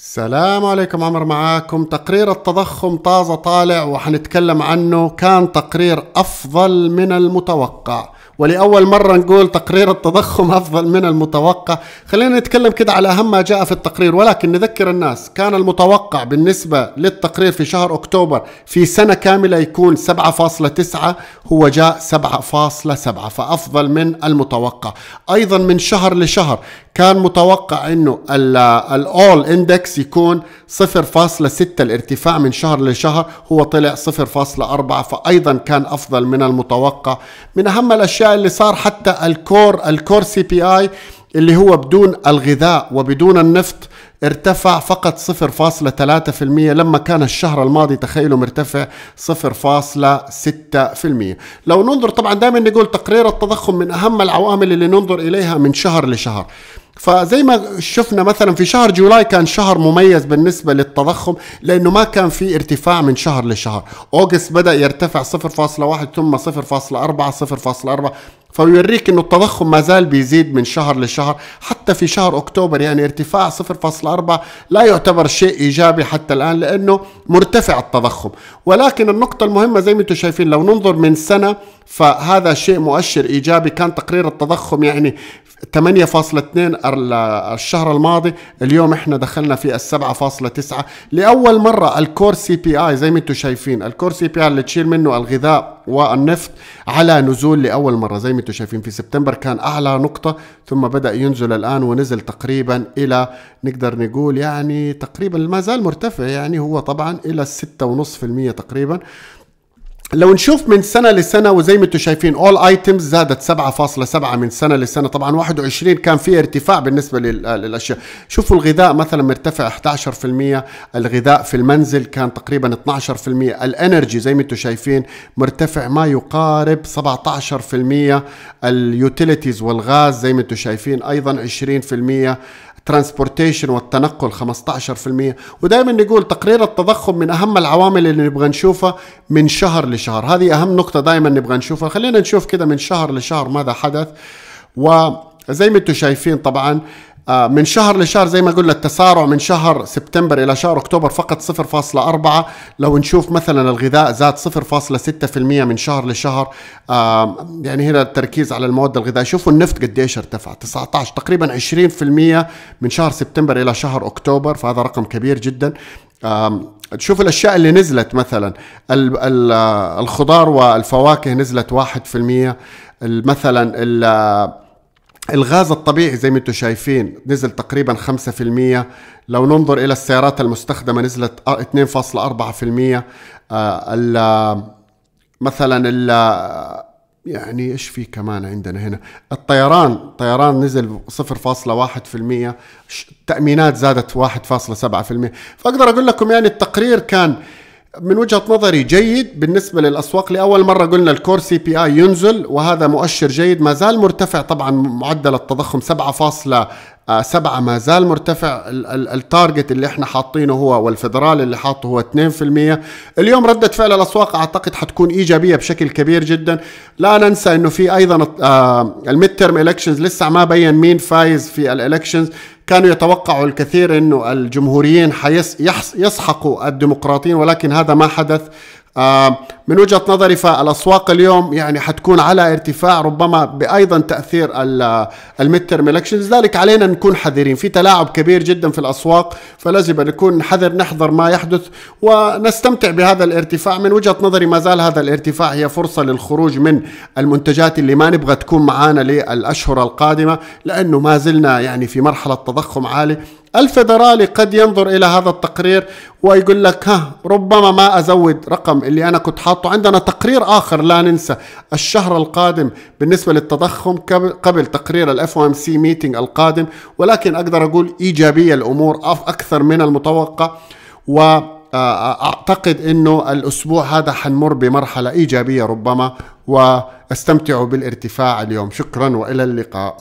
السلام عليكم عمر معاكم تقرير التضخم طازة طالع وحنتكلم عنه كان تقرير أفضل من المتوقع ولأول مرة نقول تقرير التضخم أفضل من المتوقع خلينا نتكلم كده على أهم ما جاء في التقرير ولكن نذكر الناس كان المتوقع بالنسبة للتقرير في شهر أكتوبر في سنة كاملة يكون 7.9 هو جاء 7.7 فأفضل من المتوقع أيضا من شهر لشهر كان متوقع أنه الأول إندكس يكون 0.6 الارتفاع من شهر لشهر هو طلع 0.4 فأيضا كان أفضل من المتوقع من أهم الأشياء اللي صار حتى الكور الكور سي بي اي اللي هو بدون الغذاء وبدون النفط ارتفع فقط 0.3% لما كان الشهر الماضي تخيلوا مرتفع 0.6% لو ننظر طبعا دائما نقول تقرير التضخم من أهم العوامل اللي ننظر إليها من شهر لشهر فزي ما شفنا مثلا في شهر جولاي كان شهر مميز بالنسبة للتضخم لأنه ما كان في ارتفاع من شهر لشهر أوغست بدأ يرتفع 0.1 ثم 0.4 0.4 فبيوريك انه التضخم ما زال بيزيد من شهر لشهر حتى في شهر اكتوبر يعني ارتفاع 0.4 لا يعتبر شيء ايجابي حتى الان لانه مرتفع التضخم ولكن النقطه المهمه زي ما انتم شايفين لو ننظر من سنه فهذا شيء مؤشر ايجابي كان تقرير التضخم يعني 8.2 الشهر الماضي اليوم احنا دخلنا في السبعة فاصلة تسعة لاول مرة الكور سي بي اي زي ما انتم شايفين الكور سي بي اي اللي تشيل منه الغذاء والنفط على نزول لاول مرة زي ما انتم شايفين في سبتمبر كان اعلى نقطة ثم بدأ ينزل الان ونزل تقريبا الى نقدر نقول يعني تقريبا ما زال مرتفع يعني هو طبعا الى 6.5% في المية تقريبا لو نشوف من سنة لسنة وزي ما انتم شايفين اول ايتمز زادت 7.7 من سنة لسنة طبعا 21 كان في ارتفاع بالنسبة للاشياء شوفوا الغذاء مثلا مرتفع 11% الغذاء في المنزل كان تقريبا 12% الانرجي زي ما انتم شايفين مرتفع ما يقارب 17% اليوتيليتيز والغاز زي ما انتم شايفين ايضا 20% ترانسبورتيشن والتنقل 15% ودائما نقول تقرير التضخم من اهم العوامل اللي نبغى نشوفها من شهر لشهر هذه اهم نقطة دائما نبغى نشوفها خلينا نشوف كده من شهر لشهر ماذا حدث وزي ما انتم شايفين طبعا آه، من شهر لشهر زي ما قلنا التسارع من شهر سبتمبر الى شهر اكتوبر فقط 0.4 لو نشوف مثلا الغذاء زاد 0.6% من شهر لشهر آه، يعني هنا التركيز على المواد الغذائيه شوفوا النفط قديش ارتفع 19 تقريبا 20% من شهر سبتمبر الى شهر اكتوبر فهذا رقم كبير جدا تشوف الاشياء اللي نزلت مثلا آه، الخضار والفواكه نزلت 1% مثلا الغاز الطبيعي زي ما انتم شايفين نزل تقريبا 5% لو ننظر الى السيارات المستخدمه نزلت 2.4% آه مثلا ال يعني ايش في كمان عندنا هنا الطيران الطيران نزل 0.1% التأمينات زادت 1.7% فاقدر اقول لكم يعني التقرير كان من وجهه نظري جيد بالنسبه للاسواق لاول مره قلنا الكور سي بي اي ينزل وهذا مؤشر جيد ما زال مرتفع طبعا معدل التضخم آه، سبعة ما زال مرتفع التارجت اللي احنا حاطينه هو والفدرال اللي حاطه هو 2% اليوم ردة فعل الأسواق أعتقد حتكون إيجابية بشكل كبير جدا لا ننسى أنه في أيضا الميد تيرم إلكشنز لسه ما بين مين فايز في الإلكشنز كانوا يتوقعوا الكثير أنه الجمهوريين حيسحقوا الديمقراطيين ولكن هذا ما حدث آه، من وجهه نظري فالاسواق اليوم يعني حتكون على ارتفاع ربما بايضا تاثير الميدترم الكشنز لذلك علينا نكون حذرين في تلاعب كبير جدا في الاسواق فلازم نكون حذر نحضر ما يحدث ونستمتع بهذا الارتفاع من وجهه نظري ما زال هذا الارتفاع هي فرصه للخروج من المنتجات اللي ما نبغى تكون معانا للاشهر القادمه لانه ما زلنا يعني في مرحله تضخم عالي الفدرالي قد ينظر الى هذا التقرير ويقول لك ها ربما ما ازود رقم اللي انا كنت حاطه حطوا عندنا تقرير آخر لا ننسى الشهر القادم بالنسبة للتضخم قبل تقرير الاف او ام سي ميتنج القادم ولكن أقدر أقول إيجابية الأمور أكثر من المتوقع و اعتقد انه الاسبوع هذا حنمر بمرحله ايجابيه ربما واستمتعوا بالارتفاع اليوم شكرا والى اللقاء